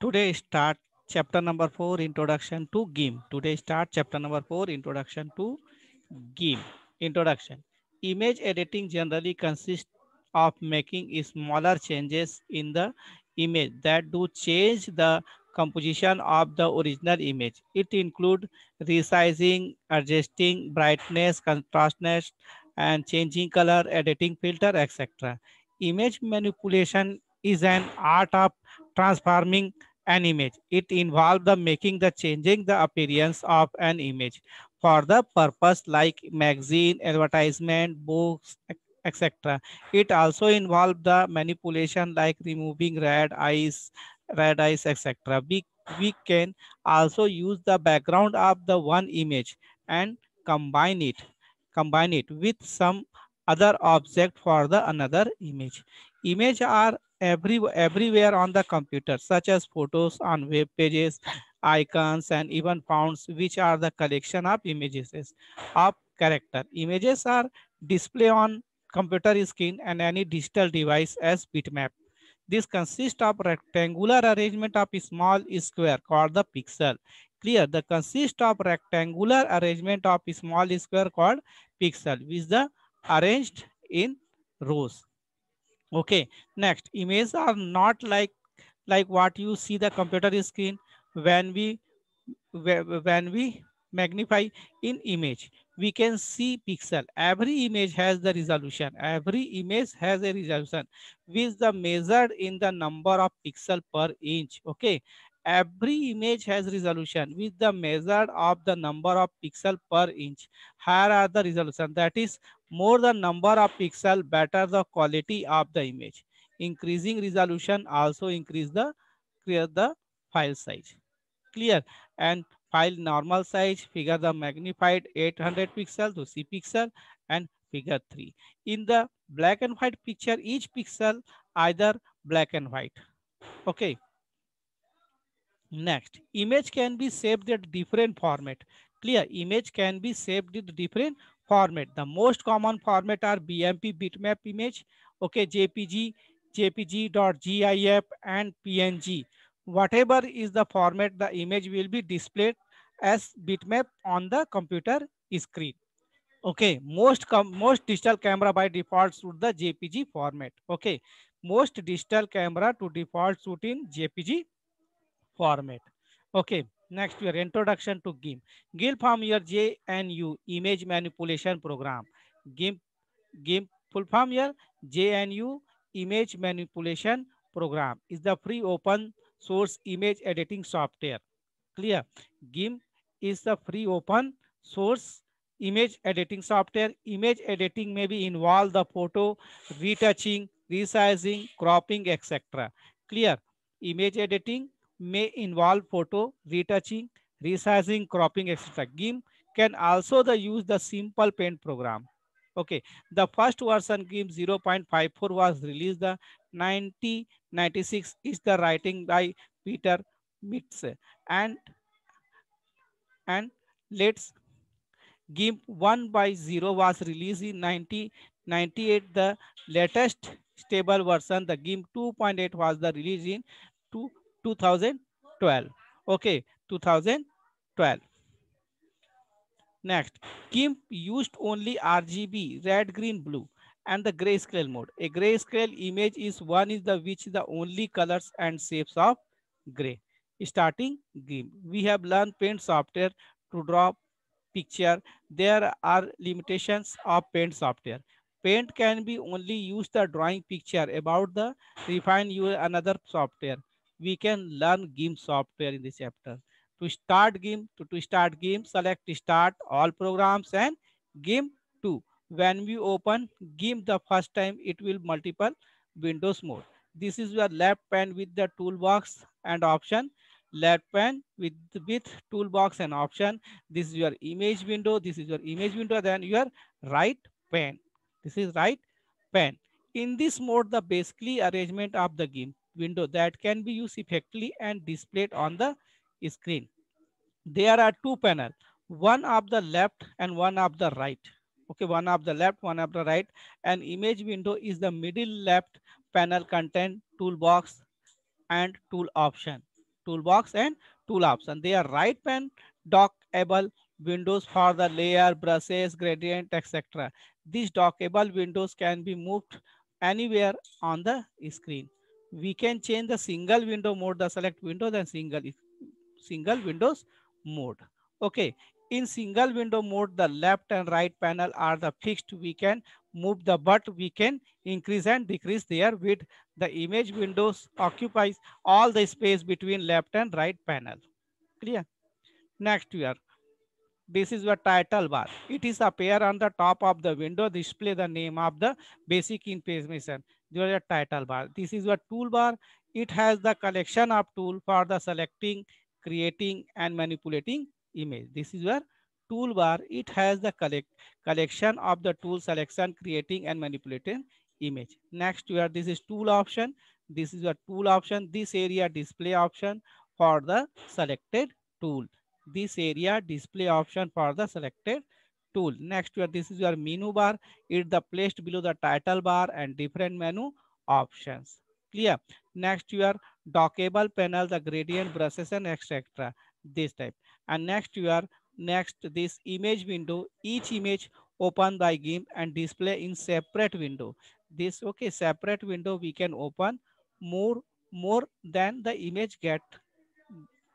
today start chapter number 4 introduction to game today start chapter number 4 introduction to game introduction image editing generally consists of making smaller changes in the image that do change the composition of the original image it include resizing adjusting brightness contrastness and changing color editing filter etc image manipulation is an art of transforming an image. It involves the making the changing the appearance of an image for the purpose like magazine, advertisement, books, etc. It also involves the manipulation like removing red eyes, red eyes, etc. We, we can also use the background of the one image and combine it, combine it with some other object for the another image. Image are every, everywhere on the computer, such as photos on web pages, icons, and even fonts, which are the collection of images of character. Images are displayed on computer screen and any digital device as bitmap. This consists of rectangular arrangement of small square called the pixel. Clear, the consist of rectangular arrangement of small square called pixel, which is arranged in rows. Okay, next, images are not like like what you see the computer screen when we when we magnify in image we can see pixel every image has the resolution every image has a resolution which the measured in the number of pixel per inch okay every image has resolution with the measured of the number of pixel per inch. Higher are the resolution. That is, more the number of pixel, better the quality of the image. Increasing resolution also increase the clear the file size. Clear and file normal size figure the magnified 800 pixel to C pixel and figure 3. In the black and white picture, each pixel either black and white. Okay. Next, image can be saved at different format. Clear, image can be saved in different format. The most common format are BMP bitmap image, okay, JPG, JPG.GIF and PNG. Whatever is the format, the image will be displayed as bitmap on the computer screen. Okay, most most digital camera by default shoot the JPG format. Okay, most digital camera to default shoot in JPG format. Okay, next your introduction to GIMP. GIMP form your JNU image manipulation program. GIMP GIMP full form your JNU image manipulation program is the free open source image editing software. Clear? GIMP is the free open source image editing software. Image editing may be involve the photo retouching, resizing, cropping, etc. Clear? Image editing may involve photo, retouching, resizing, cropping, etc. GIMP can also the use the simple paint program. Okay, the first version GIMP 0.54 was released the 1996 is the writing by Peter Mitz and and let's GIMP 1 by 0 was released in 1998. The latest stable version, the GIMP 2.8 was the release in two, 2012 okay 2012 next Kimp used only rgb red green blue and the grayscale mode a grayscale image is one is the which is the only colors and shapes of gray starting game. we have learned paint software to draw picture there are limitations of paint software paint can be only used the drawing picture about the refine you another software we can learn game software in this chapter. To start game, to, to start game, select start all programs and game 2. When we open game the first time, it will multiple windows mode. This is your left pane with the toolbox and option. Left pane with, with toolbox and option. This is your image window. This is your image window. Then your right pane. This is right pane. In this mode, the basically arrangement of the game window that can be used effectively and displayed on the screen. There are two panels, one of the left and one of the right. Okay, one of the left, one of the right. and image window is the middle left panel content toolbox and tool option. Toolbox and tool option. They are right pan dockable windows for the layer, brushes, gradient, etc. These dockable windows can be moved anywhere on the screen we can change the single window mode, the select window, then single, single windows mode. Okay. In single window mode, the left and right panel are the fixed. We can move the, but we can increase and decrease their width. The image windows occupies all the space between left and right panel. Clear? Next year, this is your title bar. It is appear on the top of the window, display the name of the basic information your title bar. This is your toolbar. It has the collection of tool for the selecting, creating, and manipulating image. This is your toolbar. It has the collect collection of the tool selection, creating, and manipulating image. Next, are this is tool option. This is your tool option. This area display option for the selected tool. This area display option for the selected tool. Next, your, this is your menu bar. It the placed below the title bar and different menu options. Clear. Next, your dockable panel, the gradient brushes and etc. This type. And next, your next this image window. Each image open by game and display in separate window. This okay separate window we can open more more than the image get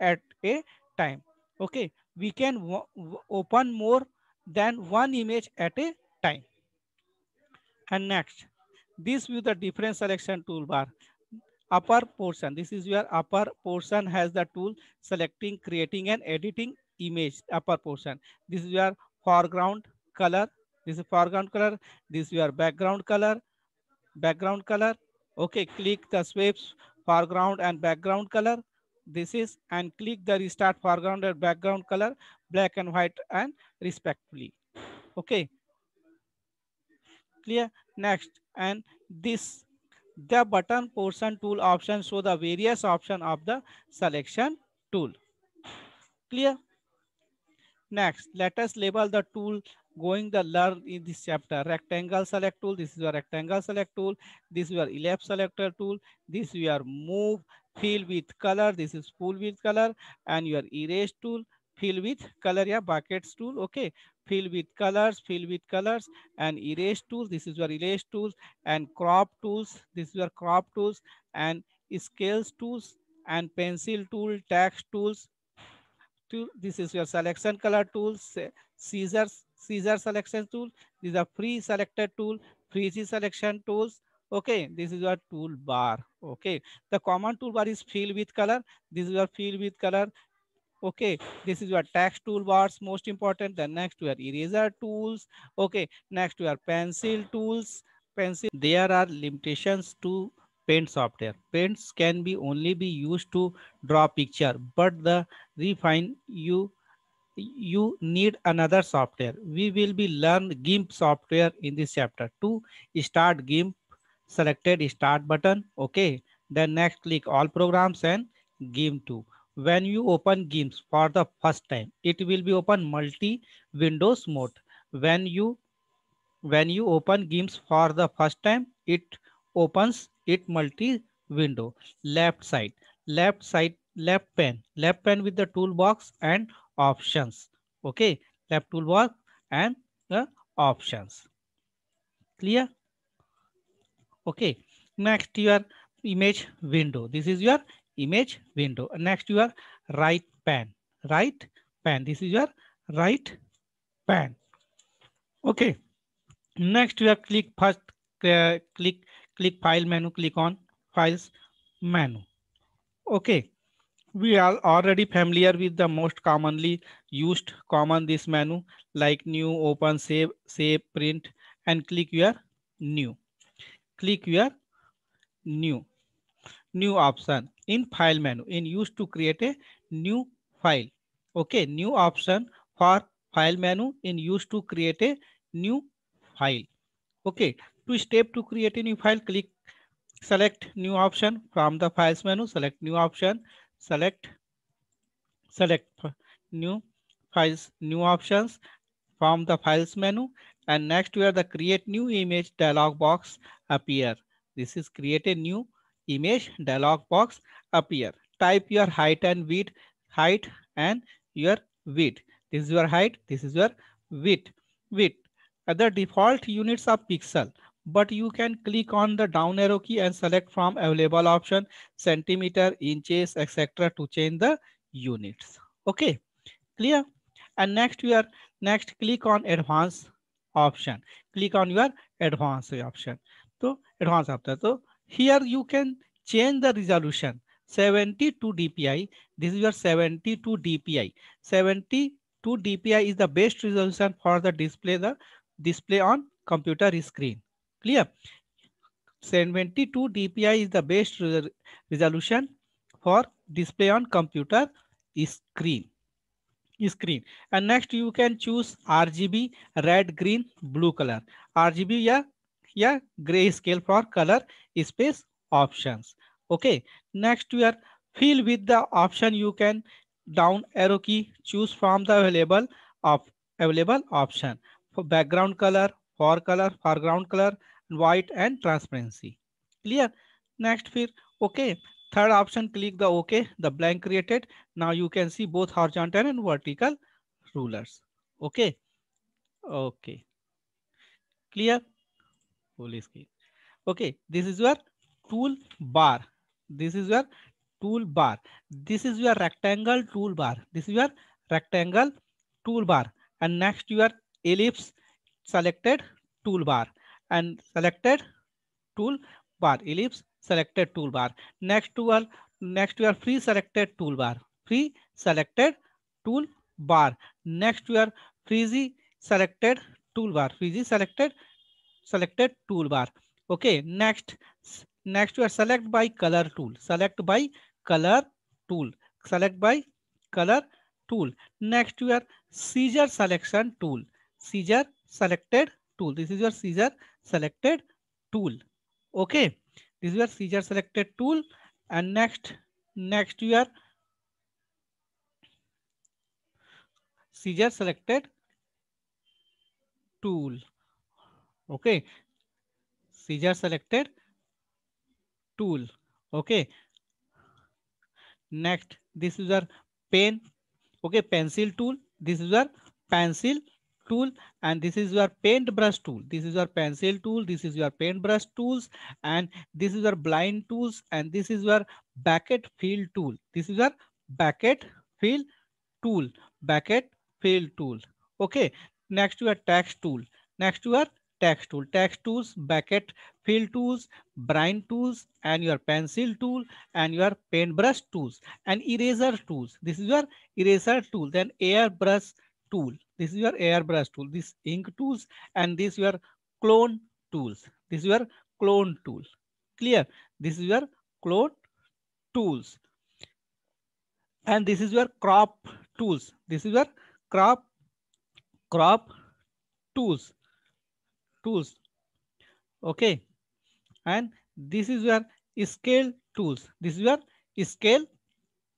at a time. Okay, we can open more than one image at a time. And next, this view the different selection toolbar. Upper portion, this is your upper portion has the tool selecting, creating and editing image, upper portion. This is your foreground color, this is foreground color, this is your background color, background color. Okay, click the sweeps, foreground and background color this is and click the restart foreground and background color black and white and respectively okay clear next and this the button portion tool option show the various option of the selection tool clear next let us label the tool going the learn in this chapter rectangle select tool this is your rectangle select tool this is your ellipse selector tool this is your move fill with color this is full with color and your erase tool fill with color yeah buckets tool okay fill with colors fill with colors and erase tools this is your erase tools and crop tools this is your crop tools and scales tools and pencil tool text tools to, this is your selection color tools scissors scissor selection tool. These are free selected tool, free selection tools. Okay, this is your toolbar. Okay, the common toolbar is filled with color. This is your filled with color. Okay, this is your text toolbars, most important. Then next to your eraser tools. Okay, next to your pencil tools. Pencil. There are limitations to paint software. Paints can be only be used to draw picture, but the refine you you need another software. We will be learn GIMP software in this chapter. To start GIMP, selected start button. Okay. Then next click all programs and GIMP 2. When you open GIMP for the first time, it will be open multi windows mode. When you when you open GIMP for the first time, it opens it multi window left side left side left pan, left pan with the toolbox and options. Okay, left toolbar and the options. Clear? Okay, next your image window. This is your image window. Next your right pan, right pan. This is your right pan. Okay, next you have click first uh, click click file menu click on files menu okay we are already familiar with the most commonly used command this menu like new, open, save, save, print and click here new. Click here new. New option in file menu in used to create a new file. Okay, new option for file menu in used to create a new file. Okay, to step to create a new file, click select new option from the files menu, select new option, select, select new files, new options from the files menu. And next where the create new image dialog box appear. This is create a new image dialog box appear. Type your height and width, height and your width. This is your height, this is your width, width. at the default units of pixel but you can click on the down arrow key and select from available option centimeter inches etc to change the units okay clear and next we are next click on advanced option click on your advanced option so advanced option so here you can change the resolution 72 dpi this is your 72 dpi 72 dpi is the best resolution for the display the display on computer screen clear 72 dpi is the best resolution for display on computer screen screen and next you can choose rgb red green blue color rgb yeah yeah gray scale for color space options okay next we are fill with the option you can down arrow key choose from the available of available option for background color for color foreground color white and transparency. Clear? Next, फिर okay. Third option, click the okay. The blank created. Now you can see both horizontal and vertical rulers. Okay. Okay. Clear? Full screen. Okay. This is your toolbar. This is your toolbar. This is your rectangle toolbar. This is your rectangle toolbar. And next your ellipse selected toolbar and selected toolbar ellipse selected toolbar next to our next to our free selected toolbar free selected toolbar next to our freezy selected toolbar freezy selected selected toolbar okay next next to your select by color tool select by color tool select by color tool next to your seizure selection tool seizure selected tool. This is your Caesar selected tool. Okay. This is your Caesar selected tool. And next, next your Caesar selected tool. Okay. Caesar selected tool. Okay. Next, this is your pen. Okay, pencil tool. This is your pencil tool and this is your paintbrush tool this is your pencil tool this is your paintbrush tools and this is your blind tools and this is your bucket fill tool this is your bucket fill tool bucket fill tool okay next your text tool next your text tool text tools bucket fill tools brine tools and your pencil tool and your paintbrush tools and eraser tools this is your eraser tool then airbrush tool. This is your airbrush tool, this ink tools, and this your clone tools. This is your clone tool. Clear? This is your clone tools. And this is your crop tools. This is your crop crop tools. Tools. Okay. And this is your scale tools. This is your scale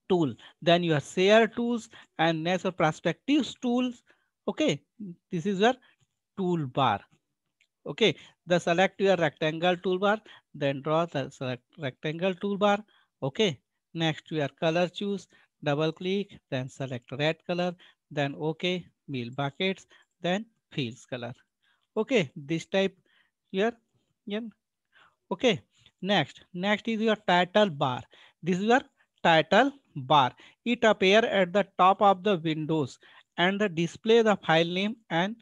tool. Then you have share tools and natural perspectives tools. Okay, this is your toolbar. Okay, the select your rectangle toolbar, then draw the select rectangle toolbar. Okay, next your color choose, double click, then select red color, then okay, meal buckets, then fields color. Okay, this type here, Okay, next, next is your title bar. This is your title bar. It appear at the top of the windows and the display the file name and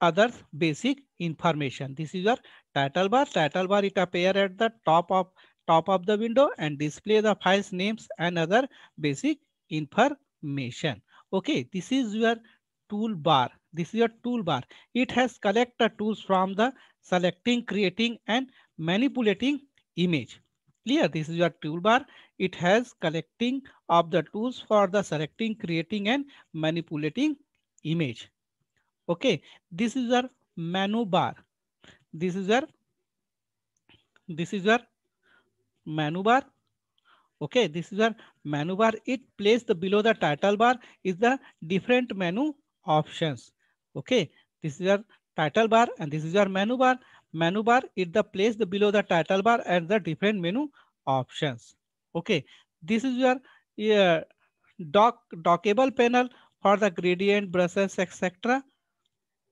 other basic information. This is your title bar. Title bar it appear at the top of top of the window and display the files names and other basic information. Okay, this is your toolbar. This is your toolbar. It has collected tools from the selecting, creating and manipulating image. Clear? This is your toolbar. It has collecting of the tools for the selecting, creating and manipulating image. Okay. This is your menu bar. This is your, this is your menu bar. Okay. This is your menu bar. It placed below the title bar is the different menu options. Okay. This is your title bar and this is your menu bar menu bar is the place below the title bar and the different menu options. Okay, this is your uh, dock dockable panel for the gradient, brushes, etc.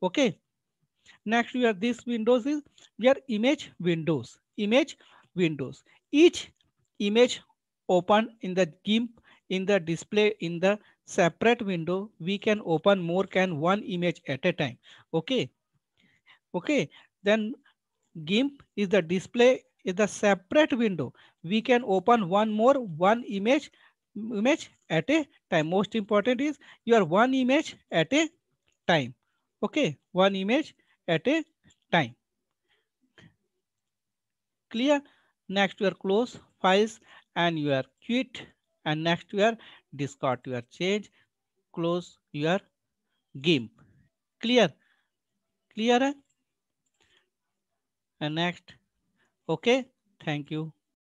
Okay. Next, we have this windows is your image windows. Image windows. Each image open in the GIMP in the display in the separate window. We can open more than one image at a time. Okay. Okay. Then GIMP is the display is the separate window. We can open one more, one image, image at a time. Most important is your one image at a time. Okay, one image at a time. Clear? Next you are close files and you are quit and next you are discard your change close your GIMP. Clear? Clear? and next okay thank you